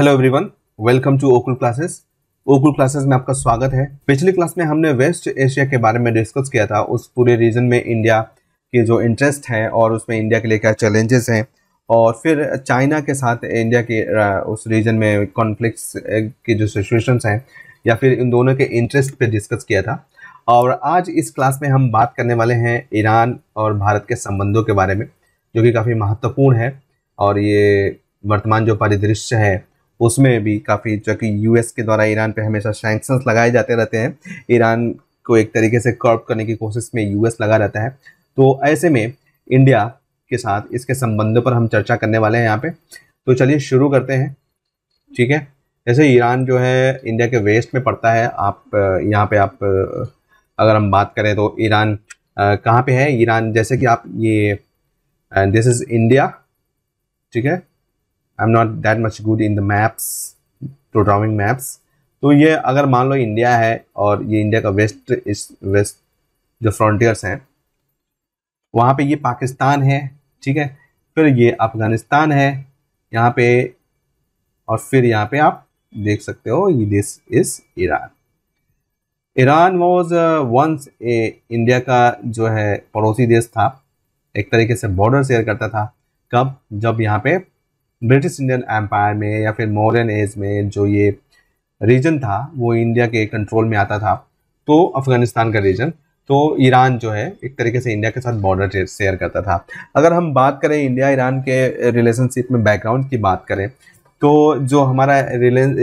Hello everyone welcome to Okul classes Okul classes में आपका स्वागत है पिछली क्लास में हमने वेस्ट एशिया के बारे में डिस्कस किया था उस पूरे रीजन में इंडिया के जो इंटरेस्ट हैं और उसमें इंडिया के लिए क्या चैलेंजेस हैं और फिर चाइना के साथ इंडिया के उस रीजन में कॉन्फ्लिक्स की जो सिचुएशंस हैं या फिर इन दोनों के इंटरेस्ट पर डिस्कस किया था और आज इस क्लास में हम बात करने वाले हैं ईरान और भारत के संबंधों के बारे में जो कि काफ़ी महत्वपूर्ण है और ये वर्तमान जो परिदृश्य है उसमें भी काफ़ी जो कि यूएस के द्वारा ईरान पे हमेशा सैंक्शंस लगाए जाते रहते हैं ईरान को एक तरीके से कर्व करने की कोशिश में यूएस लगा रहता है तो ऐसे में इंडिया के साथ इसके संबंधों पर हम चर्चा करने वाले हैं यहाँ पे तो चलिए शुरू करते हैं ठीक है जैसे ईरान जो है इंडिया के वेस्ट में पड़ता है आप यहाँ पे आप अगर हम बात करें तो ईरान कहाँ पे है ईरान जैसे कि आप ये दिस इज़ इंडिया ठीक है I am not that much good in the maps to maps तो ये अगर मान लो इंडिया है और ये इंडिया का वेस्ट इस वेस्ट जो फ्रंटियर्स हैं वहाँ पे ये पाकिस्तान है ठीक है फिर ये अफगानिस्तान है यहाँ पे और फिर यहाँ पे आप देख सकते हो ये this is Iran Iran was once a India का जो है पड़ोसी देश था एक तरीके से बॉर्डर शेयर करता था कब जब यहाँ पे ब्रिटिश इंडियन एम्पायर में या फिर मॉडर्न एज में जो ये रीजन था वो इंडिया के कंट्रोल में आता था तो अफगानिस्तान का रीजन तो ईरान जो है एक तरीके से इंडिया के साथ बॉर्डर शेयर करता था अगर हम बात करें इंडिया ईरान के रिलेशनशिप में बैकग्राउंड की बात करें तो जो हमारा रिलेशन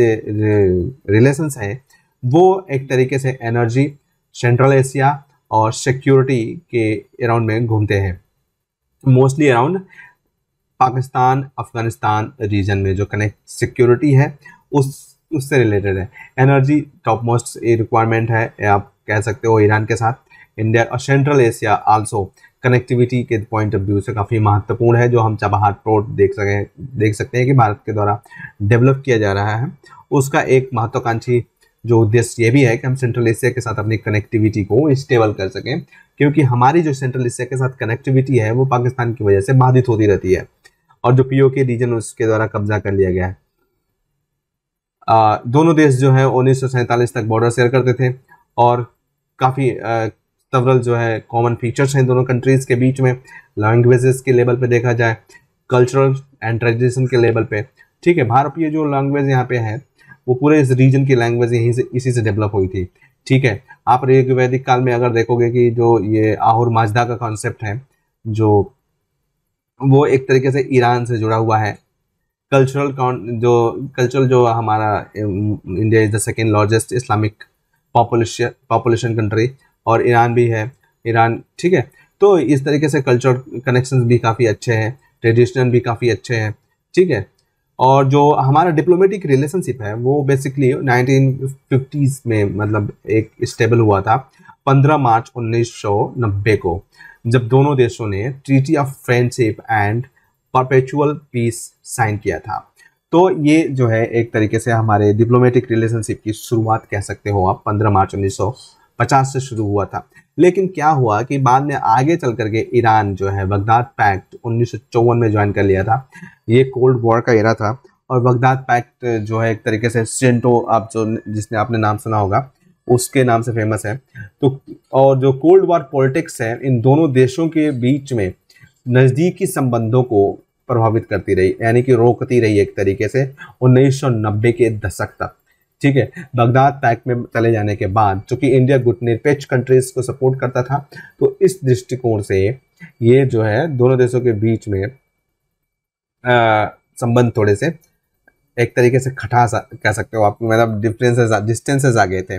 रिलेशंस है वो एक तरीके से एनर्जी सेंट्रल एशिया और सिक्योरिटी के अराउंड में घूमते हैं mostly around Pakistan Afghanistan region में जो कनेक्ट सिक्योरिटी है उस उससे रिलेटेड है एनर्जी टॉप मोस्ट ये रिक्वायरमेंट है आप कह सकते हो ईरान के साथ इंडिया और सेंट्रल एशिया आल्सो कनेक्टिविटी के पॉइंट ऑफ व्यू से काफ़ी महत्वपूर्ण है जो हम चबहार पोर्ट देख सकें देख सकते हैं कि भारत के द्वारा डेवलप किया जा रहा है उसका एक महत्वाकांक्षी जो उद्देश्य ये भी है कि हम सेंट्रल एशिया के साथ अपनी कनेक्टिविटी को स्टेबल कर सकें क्योंकि हमारी जो सेंट्रल एशिया के साथ कनेक्टिविटी है वो पाकिस्तान की वजह से बाधित होती रहती है और जो पीओ के रीजन उसके द्वारा कब्जा कर लिया गया है आ, दोनों देश जो है उन्नीस तक बॉर्डर शेयर करते थे और काफ़ी तवरल जो है कॉमन फीचर्स हैं दोनों कंट्रीज़ के बीच में लैंग्वेजेस के लेवल पर देखा जाए कल्चरल एंड ट्रेडिशन के लेवल पे ठीक है भारतीय जो लैंग्वेज यहाँ पे है वो पूरे इस रीजन की लैंग्वेज यहीं से इसी से डेवलप हुई थी ठीक है आप ऋग वैदिक काल में अगर देखोगे कि जो ये आहुर माजदा का कॉन्सेप्ट है जो वो एक तरीके से ईरान से जुड़ा हुआ है कल्चरल जो कल्चरल जो हमारा India is the second largest Islamic population population country और ईरान भी है ईरान ठीक है तो इस तरीके से कल्चरल कनेक्शंस भी काफ़ी अच्छे हैं ट्रेडिशनल भी काफ़ी अच्छे हैं ठीक है और जो हमारा डिप्लोमेटिक रिलेशनशिप है वो बेसिकली नाइनटीन में मतलब एक स्टेबल हुआ था 15 मार्च 1990 को जब दोनों देशों ने treaty of friendship and perpetual peace sign किया था तो ये जो है एक तरीके से हमारे डिप्लोमेटिक रिलेशनशिप की शुरुआत कह सकते हो आप 15 मार्च 1950 से शुरू हुआ था लेकिन क्या हुआ कि बाद में आगे चल करके ईरान जो है बगदाद पैक्ट उन्नीस में ज्वाइन कर लिया था ये कोल्ड वॉर का एरा था और बगदाद पैक्ट जो है एक तरीके से सेंटो आप जो जिसने आपने नाम सुना होगा उसके नाम से फेमस है तो और जो कोल्ड वॉर पॉलिटिक्स है इन दोनों देशों के बीच में नज़दीकी संबंधों को प्रभावित करती रही यानी कि रोकती रही एक तरीके से उन्नीस के दशक तक ठीक है बगदाद पैक में चले जाने के बाद चूंकि इंडिया गुटनिरपेक्ष कंट्रीज को सपोर्ट करता था तो इस दृष्टिकोण से ये जो है दोनों देशों के बीच में संबंध थोड़े से एक तरीके से खटा कह सकते हो आप मतलब डिफरेंसेस डिस्टेंसेज आ गए थे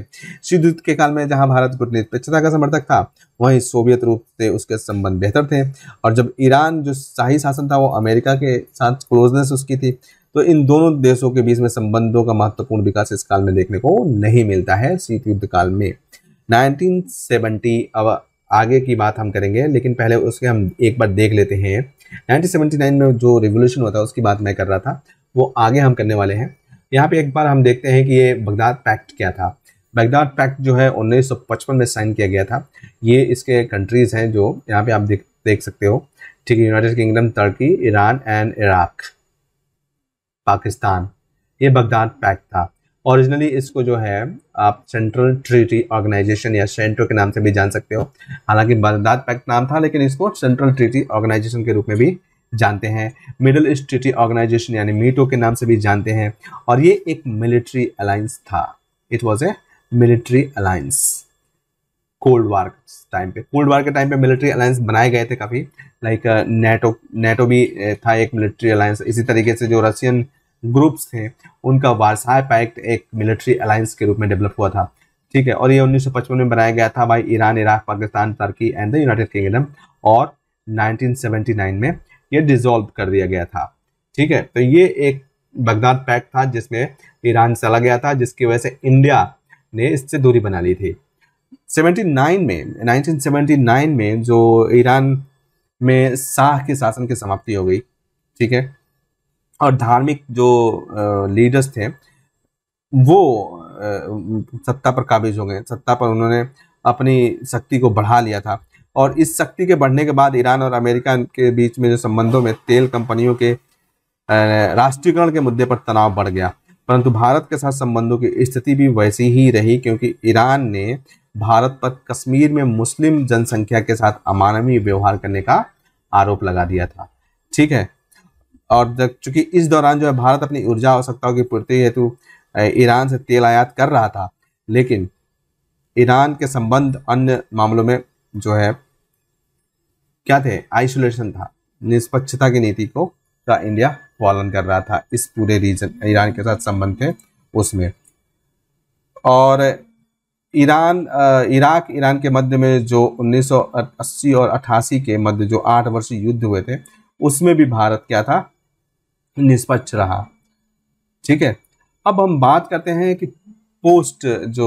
युद्ध के काल में जहां भारत गुट निरपेक्षता का समर्थक था वहीं सोवियत रूप से उसके संबंध बेहतर थे और जब ईरान जो शाही शासन था वो अमेरिका के साथ क्लोजनेस उसकी थी तो इन दोनों देशों के बीच में संबंधों का महत्वपूर्ण विकास इस काल में देखने को नहीं मिलता है शीत युद्ध काल में 1970 अब आगे की बात हम करेंगे लेकिन पहले उसके हम एक बार देख लेते हैं 1979 में जो रिवोल्यूशन हुआ था उसकी बात मैं कर रहा था वो आगे हम करने वाले हैं यहाँ पे एक बार हम देखते हैं कि ये बगदाद पैक्ट क्या था बगदाद पैक्ट जो है 1955 में साइन किया गया था ये इसके कंट्रीज़ हैं जो यहाँ पे आप देख देख सकते हो ठीक है United Kingdom Turkey Iran and Iraq Pakistan ये बगदाद पैक था ओरिजिनली इसको जो है आप सेंट्रल ट्रीटी ऑर्गेनाइजेशन या सेंट्रो के नाम से भी जान सकते हो हालांकि बगदाद पैक नाम था लेकिन इसको सेंट्रल ट्रीटी ऑर्गेनाइजेशन के रूप में भी जानते हैं मिडल ईस्ट ट्रीटी ऑर्गेनाइजेशन यानी मीटो के नाम से भी जानते हैं और ये एक मिलिट्री अलायंस था it was a military alliance cold war time पे कोल्ड वार के टाइम पे मिलिट्री अलायंस बनाए गए थे काफ़ी लाइक नेटो नेटो भी uh, था एक मिलिट्री अलायंस इसी तरीके से जो रशियन ग्रुप्स थे उनका वारसाय पैक्ट एक मिलिट्री अलायंस के रूप में डेवलप हुआ था ठीक है और ये 1955 में बनाया गया था भाई Iran Iraq Pakistan Turkey and the United Kingdom और 1979 में ये डिजोल्व कर दिया गया था ठीक है तो ये एक बगदाद पैक्ट था जिसमें ईरान चला गया था जिसकी वजह से इंडिया ने इससे दूरी बना ली थी 79 में 1979 में जो ईरान में शाह के शासन की समाप्ति हो गई ठीक है और धार्मिक जो लीडर्स थे वो सत्ता पर काबिज हो गए सत्ता पर उन्होंने अपनी शक्ति को बढ़ा लिया था और इस शक्ति के बढ़ने के बाद ईरान और अमेरिका के बीच में जो संबंधों में तेल कंपनियों के राष्ट्रीयकरण के मुद्दे पर तनाव बढ़ गया परंतु भारत के साथ संबंधों की स्थिति भी वैसी ही रही क्योंकि ईरान ने भारत पर कश्मीर में मुस्लिम जनसंख्या के साथ अमानवीय व्यवहार करने का आरोप लगा दिया था ठीक है और जब चूंकि इस दौरान जो है भारत अपनी ऊर्जा आवश्यकताओं की पूर्ति हेतु ईरान से तेल आयात कर रहा था लेकिन ईरान के संबंध अन्य मामलों में जो है क्या थे आइसोलेशन था निष्पक्षता की नीति को का इंडिया पालन कर रहा था इस पूरे रीजन ईरान के साथ संबंध थे उसमें और ईरान इराक ईरान के मध्य में जो 1980 और 88 के मध्य जो आठ वर्षीय युद्ध हुए थे उसमें भी भारत क्या था निष्पक्ष रहा ठीक है अब हम बात करते हैं कि पोस्ट जो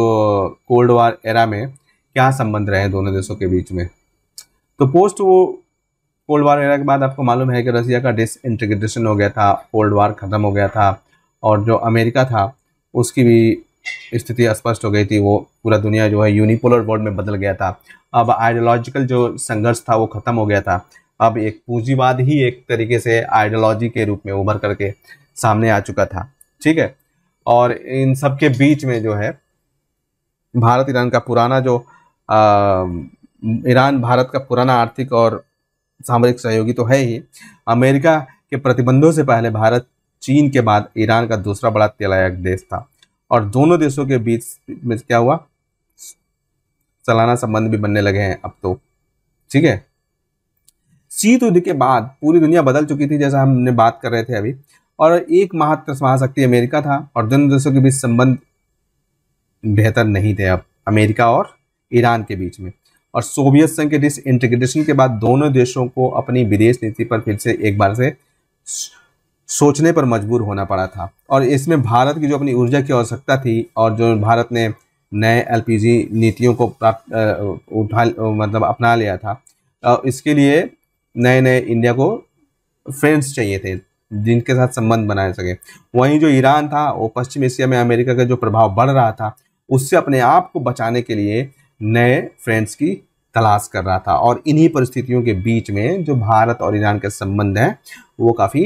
कोल्ड वार एरा में क्या संबंध रहे दोनों देशों के बीच में तो पोस्ट वो कोल्ड वार एरा के बाद आपको मालूम है कि रसिया का डिस इंटीग्रेशन हो गया था कोल्ड वार ख़त्म हो गया था और जो अमेरिका था उसकी भी स्थिति स्पष्ट हो गई थी वो पूरा दुनिया जो है यूनिपोलर वर्ल्ड में बदल गया था अब आइडियोलॉजिकल जो संघर्ष था वो ख़त्म हो गया था अब एक पूंजीवाद ही एक तरीके से आइडियोलॉजी के रूप में उभर करके सामने आ चुका था ठीक है और इन सब के बीच में जो है भारत ईरान का पुराना जो ईरान भारत का पुराना आर्थिक और सामरिक सहयोगी तो है ही अमेरिका के प्रतिबंधों से पहले भारत चीन के बाद ईरान का दूसरा बड़ा तेलायक देश था और दोनों देशों के बीच में क्या हुआ सालाना संबंध भी बनने लगे हैं अब तो ठीक है शीत युद्ध के बाद पूरी दुनिया बदल चुकी थी जैसा हमने बात कर रहे थे अभी और एक मात्र महाशक्ति अमेरिका था और दोनों देशों के बीच संबंध बेहतर नहीं थे अब अमेरिका और ईरान के बीच में और सोवियत संघ के डिस इंटीग्रेशन के बाद दोनों देशों को अपनी विदेश नीति पर फिर से एक बार से सोचने पर मजबूर होना पड़ा था और इसमें भारत की जो अपनी ऊर्जा की आवश्यकता थी और जो भारत ने नए एलपीजी नीतियों को प्राप्त उठा मतलब अपना लिया था इसके लिए नए नए इंडिया को फ्रेंड्स चाहिए थे जिनके साथ संबंध बना सके वहीं जो ईरान था वो पश्चिम एशिया में अमेरिका का जो प्रभाव बढ़ रहा था उससे अपने आप को बचाने के लिए नए फ्रेंड्स की तलाश कर रहा था और इन्हीं परिस्थितियों के बीच में जो भारत और ईरान के संबंध हैं वो काफ़ी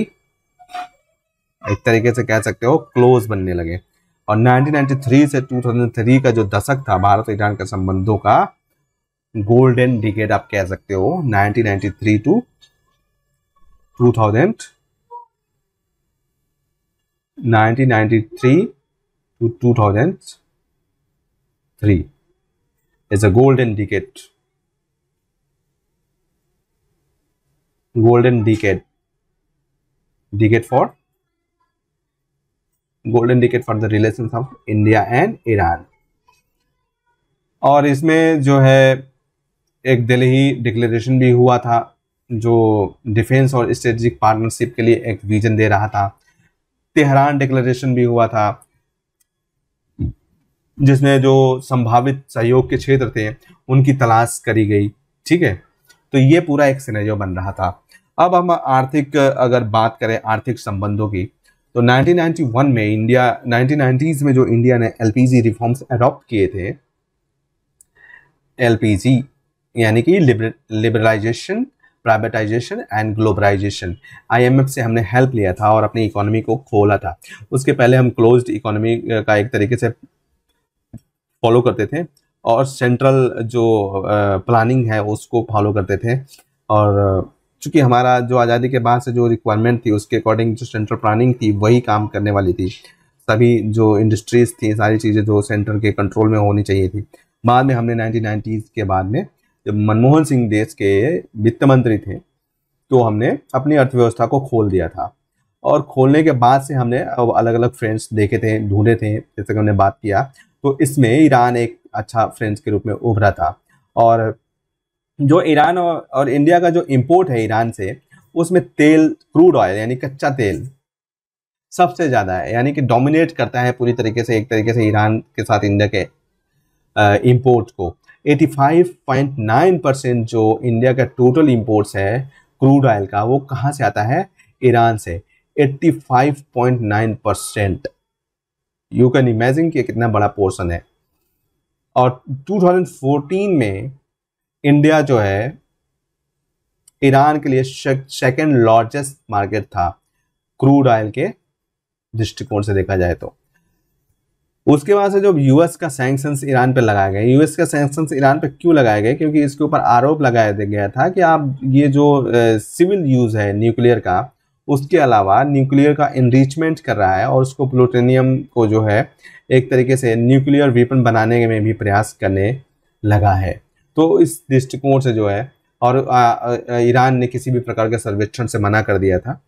एक तरीके से कह सकते हो क्लोज बनने लगे और 1993 से 2003 का जो दशक था भारत और ईरान के संबंधों का गोल्डन डिकेड आप कह सकते हो 1993 to 2000 three to two thousand three is a golden decade golden decade decade for golden decade for the relation of India and Iran और इसमें जो है एक दिल्ली डिक्लेरेशन भी हुआ था जो डिफेंस और स्ट्रेटजिक पार्टनरशिप के लिए एक विजन दे रहा था तेहरान डिक्लेरेशन भी हुआ था जिसमें जो संभावित सहयोग के क्षेत्र थे उनकी तलाश करी गई ठीक है तो ये पूरा एक सिनेरियो बन रहा था अब हम आर्थिक अगर बात करें आर्थिक संबंधों की तो 1991 में इंडिया 1990s में जो इंडिया ने एलपीजी रिफॉर्म्स अडॉप्ट किए थे एलपीजी यानी कि liberalisation privatisation and globalisation IMF से हमने हेल्प लिया था और अपनी इकोनॉमी को खोला था उसके पहले हम क्लोज्ड इकोनॉमी का एक तरीके से फॉलो करते थे और सेंट्रल जो प्लानिंग है उसको फॉलो करते थे और चूँकि हमारा जो आज़ादी के बाद से जो रिक्वायरमेंट थी उसके अकॉर्डिंग जो सेंट्रल प्लानिंग थी वही काम करने वाली थी सभी जो इंडस्ट्रीज़ थी सारी चीज़ें जो सेंटर के कंट्रोल में होनी चाहिए थी बाद में हमने नाइनटीन के बाद में जब मनमोहन सिंह देश के वित्त मंत्री थे तो हमने अपनी अर्थव्यवस्था को खोल दिया था और खोलने के बाद से हमने अब अलग अलग फ्रेंड्स देखे थे ढूंढे थे जैसे कि हमने बात किया तो इसमें ईरान एक अच्छा फ्रेंड्स के रूप में उभरा था और जो ईरान और, और इंडिया का जो इम्पोर्ट है ईरान से उसमें तेल क्रूड ऑयल यानी कच्चा तेल सबसे ज़्यादा है यानी कि डोमिनेट करता है पूरी तरीके से एक तरीके से ईरान के साथ इंडिया के इम्पोर्ट को 85.9 परसेंट जो इंडिया का टोटल इम्पोर्ट्स है क्रूड ऑयल का वो कहाँ से आता है ईरान से 85.9 परसेंट यू कैन इमेजिन कि कितना बड़ा पोर्शन है और 2014 में इंडिया जो है ईरान के लिए सेकेंड लार्जेस्ट मार्केट था क्रूड ऑयल के दृष्टिकोण से देखा जाए तो उसके बाद से जब यूएस का सैंक्शंस ईरान पर लगाए गए यूएस का सैंक्शंस ईरान पर क्यों लगाए गए क्योंकि इसके ऊपर आरोप लगाया गया था कि आप ये जो सिविल यूज़ है न्यूक्लियर का उसके अलावा न्यूक्लियर का इनरीचमेंट कर रहा है और उसको प्लूटेनियम को जो है एक तरीके से न्यूक्लियर वेपन बनाने में भी प्रयास करने लगा है तो इस दृष्टिकोण से जो है और ईरान ने किसी भी प्रकार के सर्वेक्षण से मना कर दिया था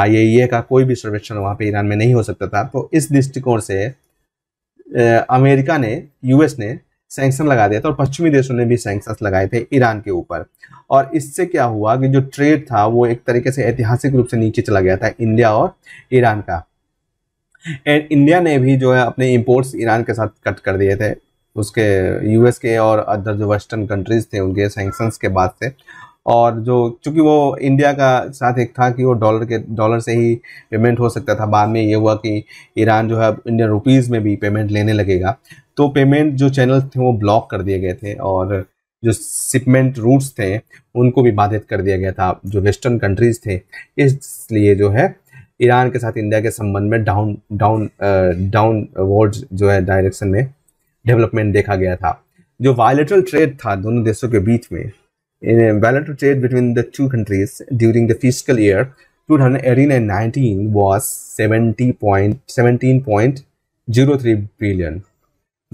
आई का कोई भी सर्वेक्षण वहाँ पे ईरान में नहीं हो सकता था तो इस दृष्टिकोण से अमेरिका ने यूएस ने सैंक्शन लगा दिया था और पश्चिमी देशों ने भी सैंक्शन लगाए थे ईरान के ऊपर और इससे क्या हुआ कि जो ट्रेड था वो एक तरीके से ऐतिहासिक रूप से नीचे चला गया था इंडिया और ईरान का एंड इंडिया ने भी जो है अपने इम्पोर्ट्स ईरान के साथ कट कर दिए थे उसके यूएस के और अदर जो वेस्टर्न कंट्रीज़ थे उनके सेंक्शंस के बाद से और जो चूंकि वो इंडिया का साथ एक था कि वो डॉलर के डॉलर से ही पेमेंट हो सकता था बाद में ये हुआ कि ईरान जो है इंडियन रुपीज़ में भी पेमेंट लेने लगेगा तो पेमेंट जो चैनल थे वो ब्लॉक कर दिए गए थे और जो शिपमेंट रूट्स थे उनको भी बाधित कर दिया गया था जो वेस्टर्न कंट्रीज़ थे इसलिए जो है ईरान के साथ इंडिया के संबंध में डाउन डाउन डाउन वर्ड जो है डायरेक्शन में डेवलपमेंट देखा गया था जो वायलेटरल ट्रेड था दोनों देशों के बीच में in a bilateral trade between the two countries during the fiscal year 2018-19 and was 17.03 billion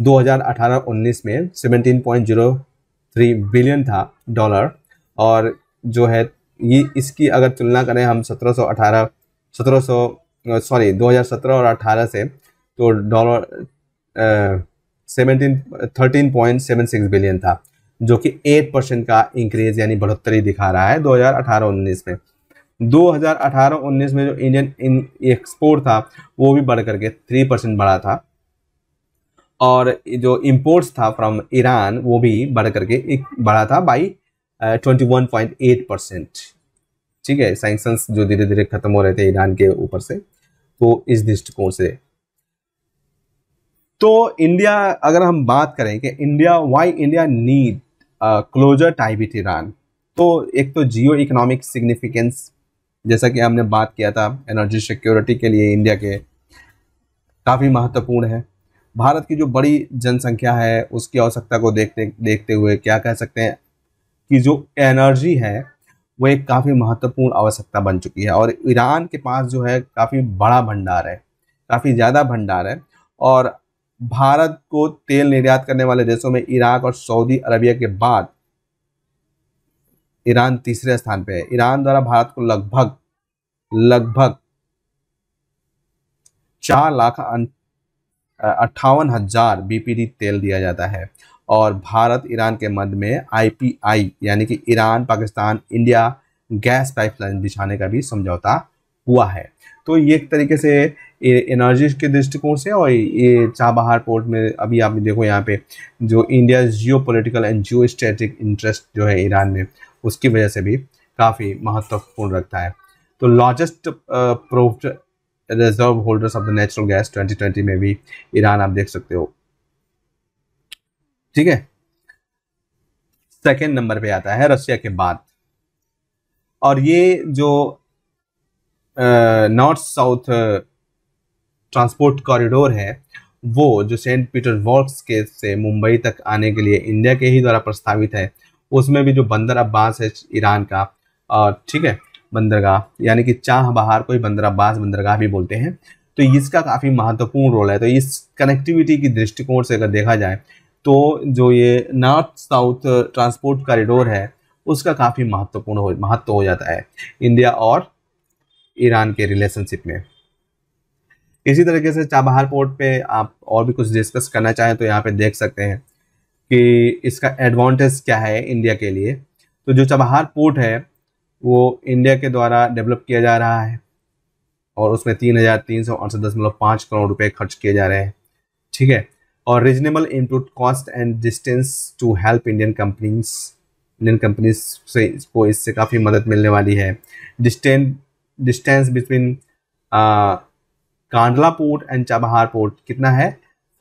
2018-19 में 17.03 बिलियन था डॉलर और जो है ये इसकी अगर तुलना करें हम 1718 1700 सॉरी 2017 और 18 से तो dollar seventeen thirteen point seven six billion था जो कि 8 परसेंट का इंक्रीज यानी बढ़ोतरी दिखा रहा है 2018-19 में 2018-19 में जो इंडियन इन एक्सपोर्ट था वो भी बढ़ करके 3 परसेंट बढ़ा था और जो इम्पोर्ट्स था फ्रॉम ईरान वो भी बढ़ करके एक बढ़ा था by twenty one point eight percent ठीक है सैंक्शंस जो धीरे धीरे खत्म हो रहे थे ईरान के ऊपर से तो इस दृष्टिकोण से तो इंडिया अगर हम बात करें कि India why India need closer tie with Iran तो एक तो जियो इकोनॉमिक सिग्निफिकेंस जैसा कि हमने बात किया था एनर्जी सिक्योरिटी के लिए इंडिया के काफ़ी महत्वपूर्ण है भारत की जो बड़ी जनसंख्या है उसकी आवश्यकता को देखते देखते हुए क्या कह सकते हैं कि जो एनर्जी है वो एक काफ़ी महत्वपूर्ण आवश्यकता बन चुकी है और ईरान के पास जो है काफ़ी बड़ा भंडार है काफ़ी ज़्यादा भंडार है और भारत को तेल निर्यात करने वाले देशों में इराक और सऊदी अरबिया के बाद ईरान तीसरे स्थान पर है ईरान द्वारा भारत को लगभग लगभग चार लाख अट्ठावन हजार बीपीडी तेल दिया जाता है और भारत ईरान के मध्य में आईपीआई यानी कि Iran Pakistan India gas pipeline बिछाने का भी समझौता हुआ है तो ये एक तरीके से एनर्जी के दृष्टिकोण से और ये चाबहार पोर्ट में अभी आप देखो यहाँ पे जो India geo political and geo strategic interest जो है ईरान में उसकी वजह से भी काफ़ी महत्वपूर्ण रखता है तो largest proof reserve holders of the natural gas 2020 में भी ईरान आप देख सकते हो ठीक है सेकेंड नंबर पे आता है रशिया के बाद और ये जो नॉर्थ साउथ ट्रांसपोर्ट कॉरिडोर है वो जो सेंट पीटर वॉर्क्स के से मुंबई तक आने के लिए इंडिया के ही द्वारा प्रस्तावित है उसमें भी जो बंदर अब्बास है ईरान का और ठीक है बंदरगाह यानी कि चाह बहार को ही बंदर अब्बास बंदरगाह भी बोलते हैं तो इसका काफ़ी महत्वपूर्ण रोल है तो इस कनेक्टिविटी की दृष्टिकोण से अगर देखा जाए तो जो ये नॉर्थ साउथ ट्रांसपोर्ट कॉरिडोर है उसका काफ़ी महत्वपूर्ण हो महत्व हो जाता है इंडिया और ईरान के रिलेशनशिप में इसी तरीके से चाबहार पोर्ट पे आप और भी कुछ डिस्कस करना चाहें तो यहाँ पे देख सकते हैं कि इसका एडवांटेज क्या है इंडिया के लिए तो जो चाबहार पोर्ट है वो इंडिया के द्वारा डेवलप किया जा रहा है और उसमें तीन हज़ार तीन सौ अड़सठ दशमलव पाँच करोड़ रुपए खर्च किए जा रहे हैं ठीक है और reasonable input cost and distance to help Indian companies Indian companies से इसको इससे काफ़ी मदद मिलने वाली है distant distance between Kandla port and Chabahar port कितना है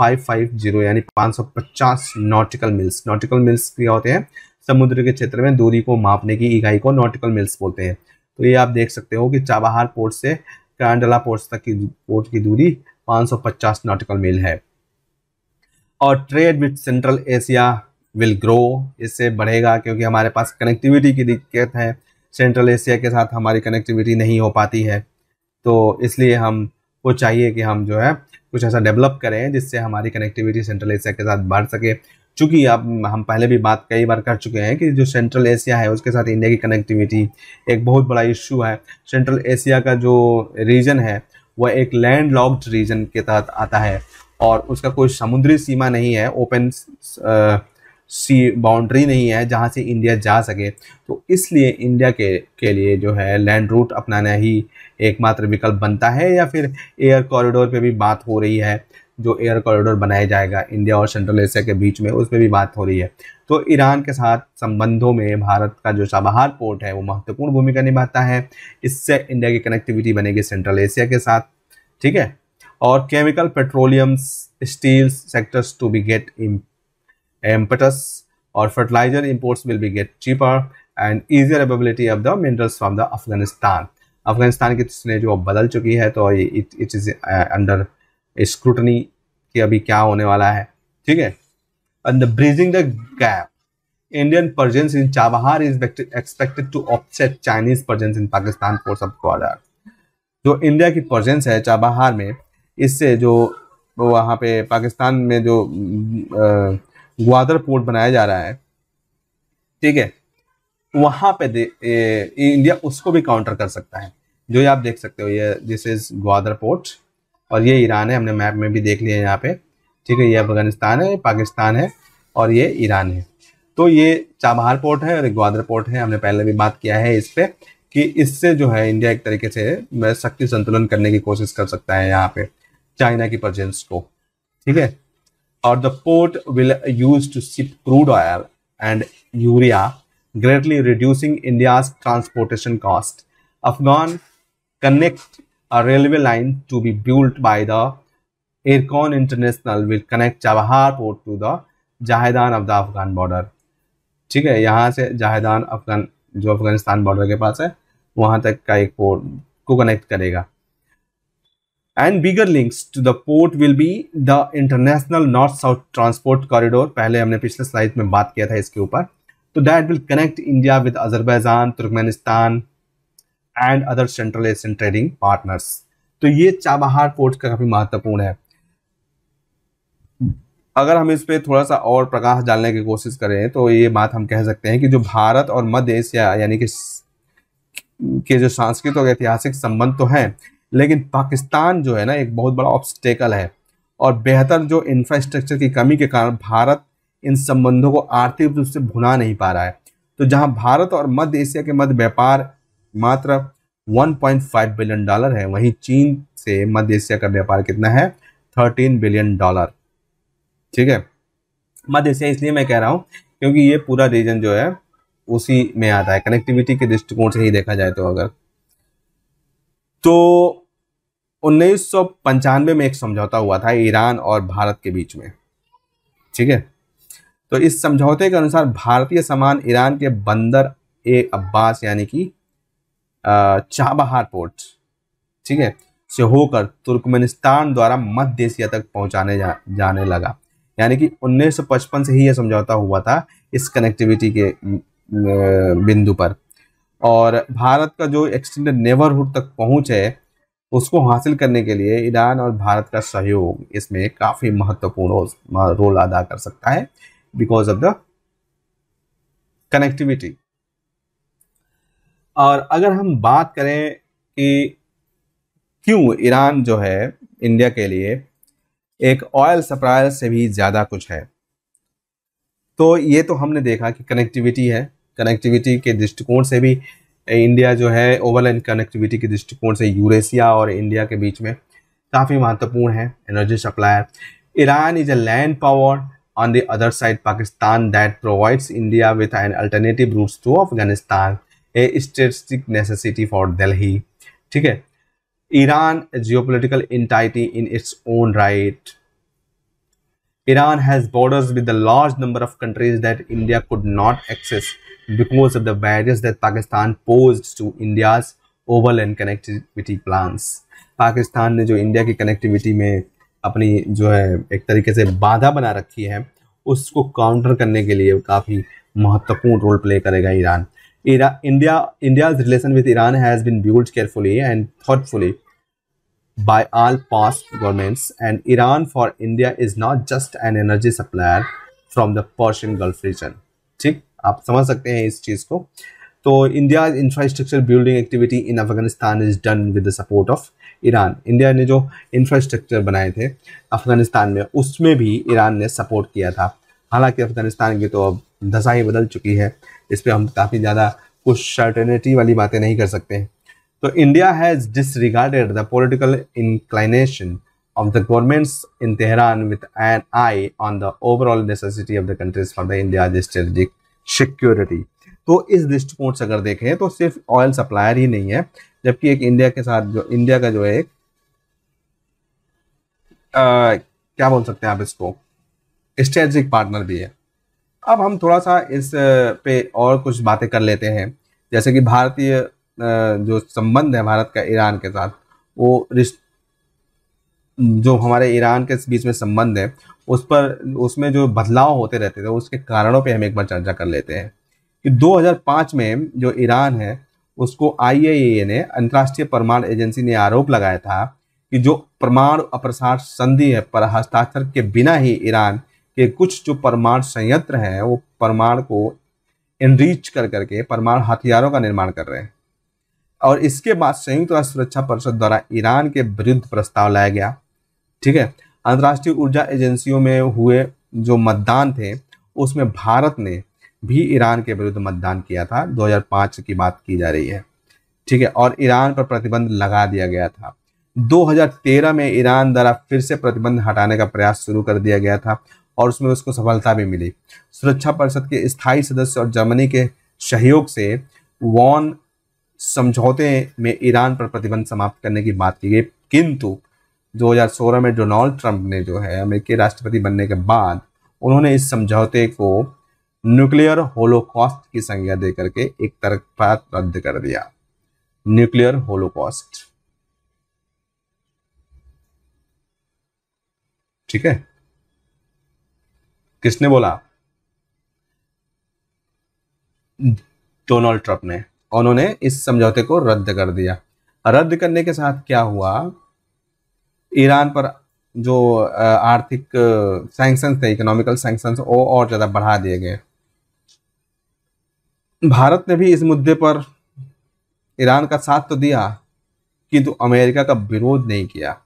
550 यानी 550 नॉटिकल मिल्स नॉटिकल मिल्स क्या होते हैं समुद्र के क्षेत्र में दूरी को मापने की इकाई को नॉटिकल मिल्स बोलते हैं तो ये आप देख सकते हो कि चाबहार पोर्ट से कांडला पोर्ट तक की पोर्ट की दूरी 550 नॉटिकल मील है और trade with Central Asia will grow इससे बढ़ेगा क्योंकि हमारे पास कनेक्टिविटी की दिक्कत है सेंट्रल एशिया के साथ हमारी कनेक्टिविटी नहीं हो पाती है तो इसलिए हम को चाहिए कि हम जो है कुछ ऐसा डेवलप करें जिससे हमारी कनेक्टिविटी सेंट्रल एशिया के साथ बढ़ सके चूँकि अब हम पहले भी बात कई बार कर चुके हैं कि जो सेंट्रल एशिया है उसके साथ इंडिया की कनेक्टिविटी एक बहुत बड़ा इशू है सेंट्रल एशिया का जो रीजन है वह एक लैंड लॉक्ड रीजन के तहत आता है और उसका कोई समुद्री सीमा नहीं है ओपन सी बाउंड्री नहीं है जहाँ से इंडिया जा सके तो इसलिए इंडिया के के लिए जो है लैंड रूट अपनाना ही एकमात्र विकल्प बनता है या फिर एयर कॉरिडोर पे भी बात हो रही है जो एयर कॉरिडोर बनाया जाएगा इंडिया और सेंट्रल एशिया के बीच में उस पर भी बात हो रही है तो ईरान के साथ संबंधों में भारत का जो चाबहार पोर्ट है वो महत्वपूर्ण भूमिका निभाता है इससे इंडिया की कनेक्टिविटी बनेगी सेंट्रल एशिया के साथ ठीक है और chemical petroleum steel sectors to be get इम्प impetus or fertilizer imports will be get cheaper and easier availability of the minerals from the Afghanistan. Afghanistan की स्थिति जो बदल चुकी है तो it it is under scrutiny कि अभी क्या होने वाला है ठीक है and the bridging the gap Indian presence in Chabahar is expected to offset Chinese presence in Pakistan for सब क्वार जो इंडिया की प्रजेंस है चाबहार में इससे जो वहाँ पे पाकिस्तान में जो आ, uh, ग्वादर पोर्ट बनाया जा रहा है ठीक है वहाँ पे ए, इंडिया उसको भी काउंटर कर सकता है जो ये आप देख सकते हो ये दिस इज़ ग्वादर पोर्ट और ये ईरान है हमने मैप में भी देख लिया है यहाँ पे ठीक है ये अफगानिस्तान है पाकिस्तान है और ये ईरान है तो ये चाबहार पोर्ट है और ग्वादर पोर्ट है हमने पहले भी बात किया है इस पर कि इससे जो है इंडिया एक तरीके से शक्ति संतुलन करने की कोशिश कर सकता है यहाँ पे चाइना की प्रजेंस को ठीक है or the port will use to ship crude oil and urea, greatly reducing India's transportation cost. Afghan connect a railway line to be built by the Aircon International will connect Chabahar port to the Jahedan of the Afghan border. ठीक है यहाँ से Zahedan Afghan जो Afghanistan border के पास है वहाँ तक का एक पोर्ट को कनेक्ट करेगा and bigger links to the port will be the International North South Transport Corridor पहले हमने पिछले स्लाइड में बात किया था इसके ऊपर तो that will connect India with Azerbaijan Turkmenistan and other Central Asian trading partners तो ये चाबहार पोर्ट का काफी महत्वपूर्ण है अगर हम इस पर थोड़ा सा और प्रकाश डालने की कोशिश करें तो ये बात हम कह सकते हैं कि जो भारत और मध्य एशिया यानी कि के जो सांस्कृतिक और ऐतिहासिक संबंध तो हैं लेकिन पाकिस्तान जो है ना एक बहुत बड़ा ऑब्स्टेकल है और बेहतर जो इंफ्रास्ट्रक्चर की कमी के कारण भारत इन संबंधों को आर्थिक रूप से भुना नहीं पा रहा है तो जहां भारत और मध्य एशिया के मध्य व्यापार मात्र 1.5 बिलियन डॉलर है वहीं चीन से मध्य एशिया का व्यापार कितना है 13 बिलियन डॉलर ठीक है मध्य एशिया इसलिए मैं कह रहा हूँ क्योंकि ये पूरा रीजन जो है उसी में आता है कनेक्टिविटी के दृष्टिकोण से ही देखा जाए तो अगर तो उन्नीस में एक समझौता हुआ था ईरान और भारत के बीच में ठीक है तो इस समझौते के अनुसार भारतीय सामान ईरान के बंदर ए अब्बास यानी कि चाबहार पोर्ट ठीक है से होकर तुर्कमेनिस्तान द्वारा मध्य एशिया तक पहुंचाने जा, जाने लगा यानी कि 1955 से ही यह समझौता हुआ था इस कनेक्टिविटी के बिंदु पर और भारत का जो एक्सटेंडेड नेबरहुड तक पहुंच है उसको हासिल करने के लिए ईरान और भारत का सहयोग इसमें काफ़ी महत्वपूर्ण रोल अदा कर सकता है बिकॉज ऑफ द कनेक्टिविटी और अगर हम बात करें कि क्यों ईरान जो है इंडिया के लिए एक ऑयल सप्लायर से भी ज़्यादा कुछ है तो ये तो हमने देखा कि कनेक्टिविटी है कनेक्टिविटी के दृष्टिकोण से भी इंडिया जो है ओवरलाइन कनेक्टिविटी के दृष्टिकोण से यूरेशिया और इंडिया के बीच में काफ़ी महत्वपूर्ण है energy supplier Iran is a land power on the other side Pakistan that provides India with an alternative routes to Afghanistan a strategic necessity for Delhi ठीक है Iran geopolitical entity in its own right Iran has borders with the large number of countries that India could not access because of the barriers that Pakistan posed to India's overland connectivity plans. Pakistan ने जो India की connectivity में अपनी जो है एक तरीके से बाधा बना रखी है उसको counter करने के लिए काफ़ी महत्वपूर्ण role play करेगा Iran. Ira, India India's relation with Iran has been built carefully and thoughtfully by all past governments, and Iran for India is not just an energy supplier from the Persian Gulf region. ठीक आप समझ सकते हैं इस चीज़ को तो India infrastructure building activity in Afghanistan is done with the support of Iran India ने जो इंफ्रास्ट्रक्चर बनाए थे अफगानिस्तान में उसमें भी ईरान ने सपोर्ट किया था हालांकि अफगानिस्तान की तो अब दशा ही बदल चुकी है इस पर हम काफ़ी ज़्यादा कुछ सर्टेनिटी वाली बातें नहीं कर सकते हैं तो India has disregarded the political inclination of the governments in Tehran with an eye on the overall necessity of the countries for the India strategic security तो इस दृष्टिकोण से अगर देखें तो सिर्फ ऑयल सप्लायर ही नहीं है जबकि एक इंडिया के साथ जो इंडिया का जो है एक आ, क्या बोल सकते हैं आप इसको स्ट्रेटजिक पार्टनर भी है अब हम थोड़ा सा इस पे और कुछ बातें कर लेते हैं जैसे कि भारतीय जो संबंध है भारत का ईरान के साथ वो जो हमारे ईरान के बीच में संबंध है उस पर उसमें जो बदलाव होते रहते थे उसके कारणों पे हम एक बार चर्चा कर लेते हैं कि 2005 में जो ईरान है उसको आई e ने अंतर्राष्ट्रीय परमाणु एजेंसी ने आरोप लगाया था कि जो परमाणु अप्रसार संधि है पर हस्ताक्षर के बिना ही ईरान के कुछ जो परमाणु संयंत्र हैं वो परमाणु को एनरीच कर करके परमाणु हथियारों का निर्माण कर रहे हैं और इसके बाद संयुक्त राष्ट्र सुरक्षा परिषद द्वारा ईरान के विरुद्ध प्रस्ताव लाया गया ठीक है अंतर्राष्ट्रीय ऊर्जा एजेंसियों में हुए जो मतदान थे उसमें भारत ने भी ईरान के विरुद्ध मतदान किया था 2005 की बात की जा रही है ठीक है और ईरान पर प्रतिबंध लगा दिया गया था 2013 में ईरान द्वारा फिर से प्रतिबंध हटाने का प्रयास शुरू कर दिया गया था और उसमें उसको सफलता भी मिली सुरक्षा परिषद के स्थायी सदस्य और जर्मनी के सहयोग से वॉन समझौते में ईरान पर प्रतिबंध समाप्त करने की बात की गई किंतु 2016 में डोनाल्ड ट्रंप ने जो है अमेरिकी राष्ट्रपति बनने के बाद उन्होंने इस समझौते को न्यूक्लियर होलोकॉस्ट की संज्ञा दे करके एक तरफा रद्द कर दिया न्यूक्लियर होलोकॉस्ट ठीक है किसने बोला डोनाल्ड ट्रंप ने उन्होंने इस समझौते को रद्द कर दिया रद्द करने के साथ क्या हुआ ईरान पर जो आर्थिक सैंक्शन थे इकोनॉमिकल सैंक्शन वो और ज़्यादा बढ़ा दिए गए भारत ने भी इस मुद्दे पर ईरान का साथ तो दिया किंतु तो अमेरिका का विरोध नहीं किया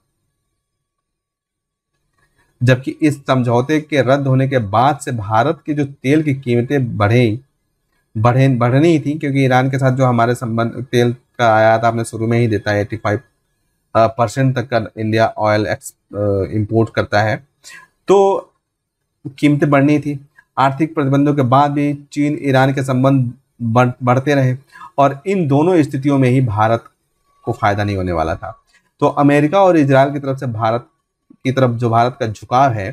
जबकि इस समझौते के रद्द होने के बाद से भारत की जो तेल की कीमतें बढ़ी बढ़े बढ़नी ही थी क्योंकि ईरान के साथ जो हमारे संबंध तेल का आयात आपने शुरू में ही देता है एट्टी फाइव परसेंट तक का इंडिया ऑयल इंपोर्ट करता है तो कीमतें बढ़नी थी आर्थिक प्रतिबंधों के बाद भी चीन ईरान के संबंध बढ़, बढ़ते रहे और इन दोनों स्थितियों में ही भारत को फायदा नहीं होने वाला था तो अमेरिका और इसराइल की तरफ से भारत की तरफ जो भारत का झुकाव है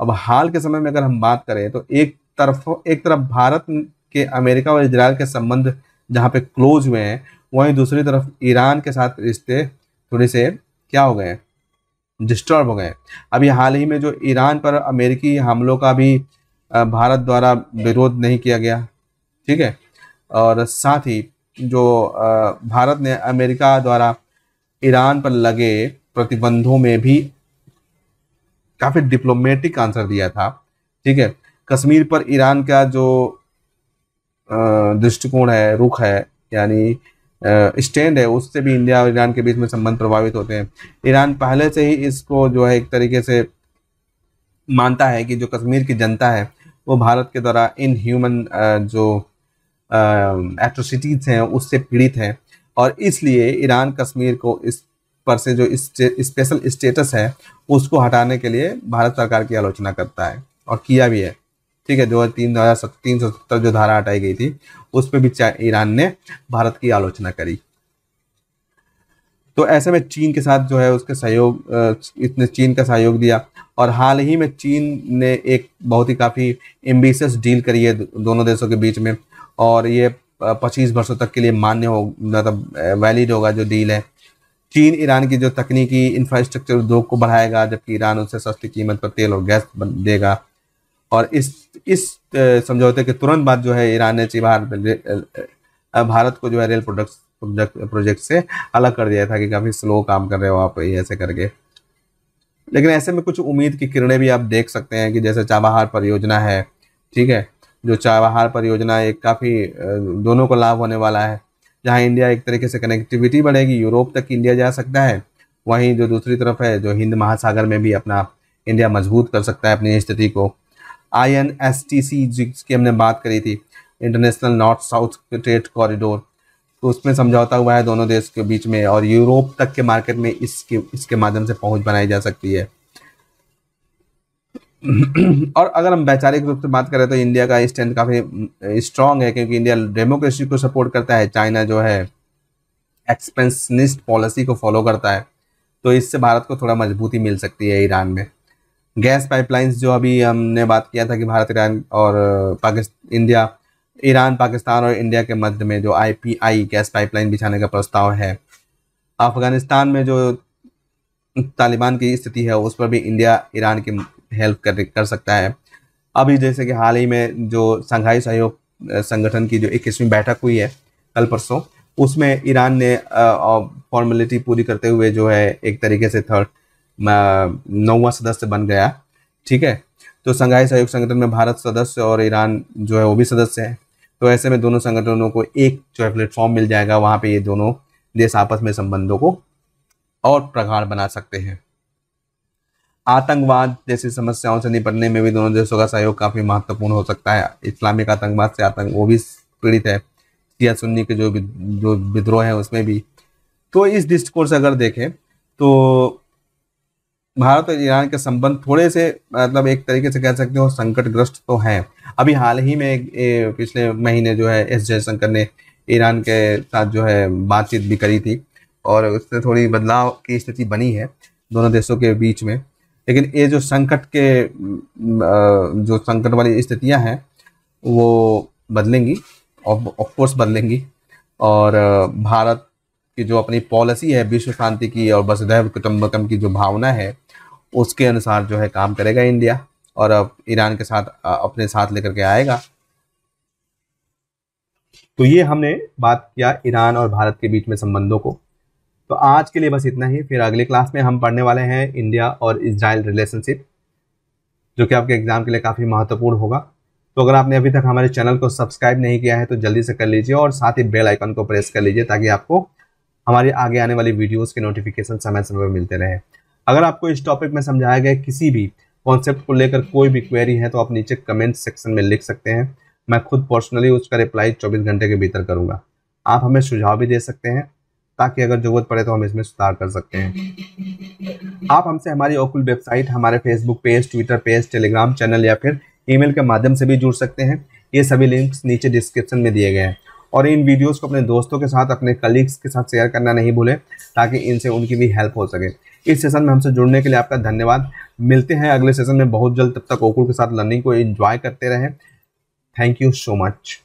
अब हाल के समय में अगर हम बात करें तो एक तरफ एक तरफ भारत के अमेरिका और इसराइल के संबंध जहाँ पे क्लोज हुए हैं वहीं दूसरी तरफ ईरान के साथ रिश्ते थोड़े से क्या हो गए डिस्टर्ब हो गए अभी हाल ही में जो ईरान पर अमेरिकी हमलों का भी भारत द्वारा विरोध नहीं किया गया ठीक है और साथ ही जो भारत ने अमेरिका द्वारा ईरान पर लगे प्रतिबंधों में भी काफ़ी डिप्लोमेटिक आंसर दिया था ठीक है कश्मीर पर ईरान का जो दृष्टिकोण है रुख है यानी स्टैंड है उससे भी इंडिया और ईरान के बीच में संबंध प्रभावित होते हैं ईरान पहले से ही इसको जो है एक तरीके से मानता है कि जो कश्मीर की जनता है वो भारत के द्वारा इन ह्यूमन जो एट्रोसिटीज़ हैं उससे पीड़ित हैं और इसलिए ईरान कश्मीर को इस पर से जो स्पेशल स्टेटस है उसको हटाने के लिए भारत सरकार की आलोचना करता है और किया भी है ठीक है दो हज़ार तीन हज़ार तीन सौ सत्तर जो धारा हटाई गई थी उस पर भी ईरान ने भारत की आलोचना करी तो ऐसे में चीन के साथ जो है उसके सहयोग इसने चीन का सहयोग दिया और हाल ही में चीन ने एक बहुत ही काफ़ी एम्बिशियस डील करी है दोनों देशों के बीच में और ये पच्चीस वर्षों तक के लिए मान्य हो मतलब वैलिड होगा जो डील है चीन ईरान की जो तकनीकी इंफ्रास्ट्रक्चर उद्योग को बढ़ाएगा जबकि ईरान उससे सस्ती कीमत पर तेल और गैस देगा और इस इस समझौते के तुरंत बाद जो है ईरान ने चिबार भारत को जो है रेल प्रोडक्ट प्रोजेक्ट से अलग कर दिया था कि काफ़ी स्लो काम कर रहे हो आप ऐसे करके लेकिन ऐसे में कुछ उम्मीद की किरणें भी आप देख सकते हैं कि जैसे चाबहार परियोजना है ठीक है जो चाबहार परियोजना एक काफ़ी दोनों को लाभ होने वाला है जहाँ इंडिया एक तरीके से कनेक्टिविटी बढ़ेगी यूरोप तक इंडिया जा सकता है वहीं जो दूसरी तरफ है जो हिंद महासागर में भी अपना इंडिया मजबूत कर सकता है अपनी स्थिति को I N S T C जिसकी हमने बात करी थी International North South Trade Corridor तो उसमें समझौता हुआ है दोनों देश के बीच में और यूरोप तक के मार्केट में इसके इसके माध्यम से पहुंच बनाई जा सकती है और अगर हम वैचारिक रूप से बात करें तो इंडिया का स्टैंड काफ़ी स्ट्रांग है क्योंकि इंडिया डेमोक्रेसी को सपोर्ट करता है चाइना जो है एक्सपेंसनिस्ट पॉलिसी को फॉलो करता है तो इससे भारत को थोड़ा मजबूती मिल सकती है ईरान में गैस पाइपलाइंस जो अभी हमने बात किया था कि भारत ईरान और पाकिस्तान इंडिया ईरान पाकिस्तान और इंडिया के मध्य में जो आईपीआई गैस पाइपलाइन बिछाने का प्रस्ताव है अफगानिस्तान में जो तालिबान की स्थिति है उस पर भी इंडिया ईरान की हेल्प कर कर सकता है अभी जैसे कि हाल ही में जो शंघाई सहयोग संगठन की जो इक्कीसवीं बैठक हुई है कल परसों उसमें ईरान ने फॉर्मेलिटी पूरी करते हुए जो है एक तरीके से थर्ड नौवा सदस्य बन गया ठीक है तो संघाई सहयोग संगठन में भारत सदस्य और ईरान जो है वो भी सदस्य है तो ऐसे में दोनों संगठनों को एक जो है प्लेटफॉर्म मिल जाएगा वहाँ पे ये दोनों देश आपस में संबंधों को और प्रगाढ़ बना सकते हैं आतंकवाद जैसी समस्याओं से निपटने में भी दोनों देशों का सहयोग काफ़ी महत्वपूर्ण हो सकता है इस्लामिक आतंकवाद से आतंक वो भी पीड़ित है सिया सुन्नी के जो जो विद्रोह है उसमें भी तो इस दृष्टिकोण से अगर देखें तो भारत और ईरान के संबंध थोड़े से मतलब एक तरीके से कह सकते हो संकटग्रस्त तो हैं अभी हाल ही में ए, पिछले महीने जो है एस जयशंकर ने ईरान के साथ जो है बातचीत भी करी थी और उससे थोड़ी बदलाव की स्थिति बनी है दोनों देशों के बीच में लेकिन ये जो संकट के जो संकट वाली स्थितियाँ हैं वो बदलेंगी ऑफकोर्स बदलेंगी और भारत की जो अपनी पॉलिसी है विश्व शांति की और वसुधैव कुटुम्बकम की जो भावना है उसके अनुसार जो है काम करेगा इंडिया और अब ईरान के साथ अपने साथ लेकर के आएगा तो ये हमने बात किया ईरान और भारत के बीच में संबंधों को तो आज के लिए बस इतना ही फिर अगले क्लास में हम पढ़ने वाले हैं इंडिया और इसराइल रिलेशनशिप जो कि आपके एग्जाम के लिए काफ़ी महत्वपूर्ण होगा तो अगर आपने अभी तक हमारे चैनल को सब्सक्राइब नहीं किया है तो जल्दी से कर लीजिए और साथ ही बेल आइकन को प्रेस कर लीजिए ताकि आपको हमारी आगे आने वाली वीडियोस के नोटिफिकेशन समय समय पर मिलते रहे अगर आपको इस टॉपिक में समझाया गया किसी भी कॉन्सेप्ट को लेकर कोई भी क्वेरी है तो आप नीचे कमेंट सेक्शन में लिख सकते हैं मैं खुद पर्सनली उसका रिप्लाई चौबीस घंटे के भीतर करूँगा आप हमें सुझाव भी दे सकते हैं ताकि अगर ज़रूरत पड़े तो हम इसमें सुधार कर सकते हैं आप हमसे हमारी ओकुल वेबसाइट हमारे Facebook page Twitter page Telegram channel या फिर ईमेल के माध्यम से भी जुड़ सकते हैं ये सभी लिंक्स नीचे डिस्क्रिप्शन में दिए गए हैं और इन वीडियोस को अपने दोस्तों के साथ अपने कलीग्स के साथ शेयर करना नहीं भूलें ताकि इनसे उनकी भी हेल्प हो सके इस सेशन में हमसे जुड़ने के लिए आपका धन्यवाद मिलते हैं अगले सेशन में बहुत जल्द तब तक ओकुल के साथ लर्निंग को एंजॉय करते रहें थैंक यू सो मच